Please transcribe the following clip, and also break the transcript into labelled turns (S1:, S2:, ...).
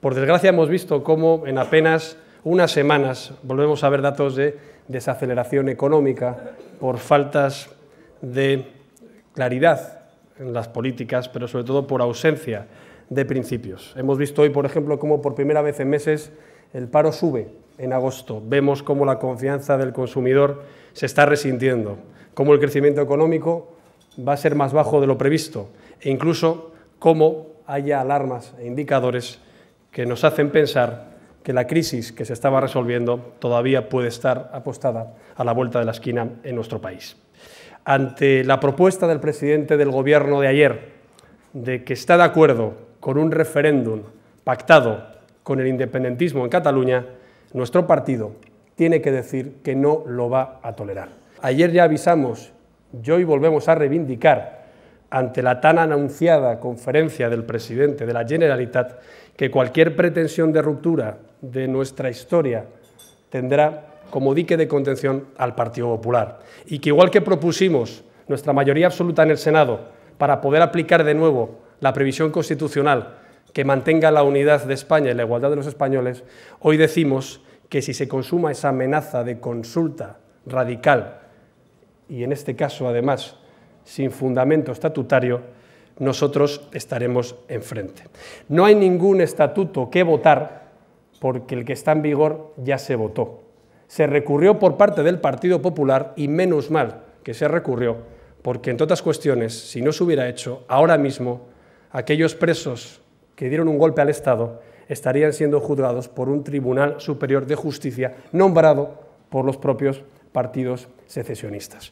S1: Por desgracia hemos visto cómo en apenas unas semanas volvemos a ver datos de desaceleración económica por faltas de claridad en las políticas, pero sobre todo por ausencia de principios. Hemos visto hoy, por ejemplo, cómo por primera vez en meses el paro sube en agosto. Vemos cómo la confianza del consumidor se está resintiendo, cómo el crecimiento económico va a ser más bajo de lo previsto e incluso cómo haya alarmas e indicadores que nos hacen pensar que la crisis que se estaba resolviendo todavía puede estar apostada a la vuelta de la esquina en nuestro país. Ante la propuesta del presidente del Gobierno de ayer de que está de acuerdo con un referéndum pactado con el independentismo en Cataluña, nuestro partido tiene que decir que no lo va a tolerar. Ayer ya avisamos y hoy volvemos a reivindicar ante la tan anunciada conferencia del presidente de la Generalitat que cualquier pretensión de ruptura de nuestra historia tendrá como dique de contención al Partido Popular. Y que igual que propusimos nuestra mayoría absoluta en el Senado para poder aplicar de nuevo la previsión constitucional que mantenga la unidad de España y la igualdad de los españoles, hoy decimos que si se consuma esa amenaza de consulta radical, y en este caso además sin fundamento estatutario, nosotros estaremos enfrente. No hay ningún estatuto que votar porque el que está en vigor ya se votó. Se recurrió por parte del Partido Popular y menos mal que se recurrió, porque en otras cuestiones, si no se hubiera hecho, ahora mismo aquellos presos que dieron un golpe al Estado estarían siendo juzgados por un Tribunal Superior de Justicia nombrado por los propios partidos secesionistas.